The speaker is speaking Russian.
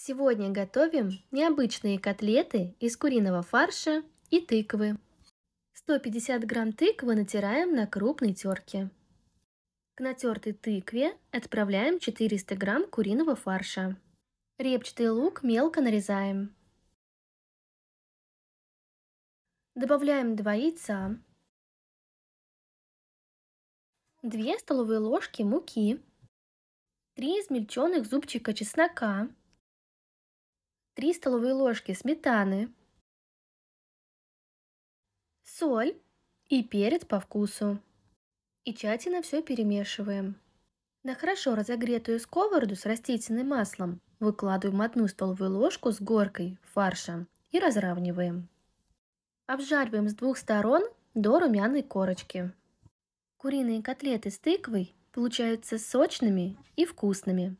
Сегодня готовим необычные котлеты из куриного фарша и тыквы. 150 грамм тыквы натираем на крупной терке. К натертой тыкве отправляем 400 грамм куриного фарша. Репчатый лук мелко нарезаем. Добавляем 2 яйца, 2 столовые ложки муки, 3 измельченных зубчика чеснока, 3 столовые ложки сметаны, соль и перец по вкусу. И тщательно все перемешиваем. На хорошо разогретую сковороду с растительным маслом выкладываем одну столовую ложку с горкой фарша и разравниваем. Обжариваем с двух сторон до румяной корочки. Куриные котлеты с тыквой получаются сочными и вкусными.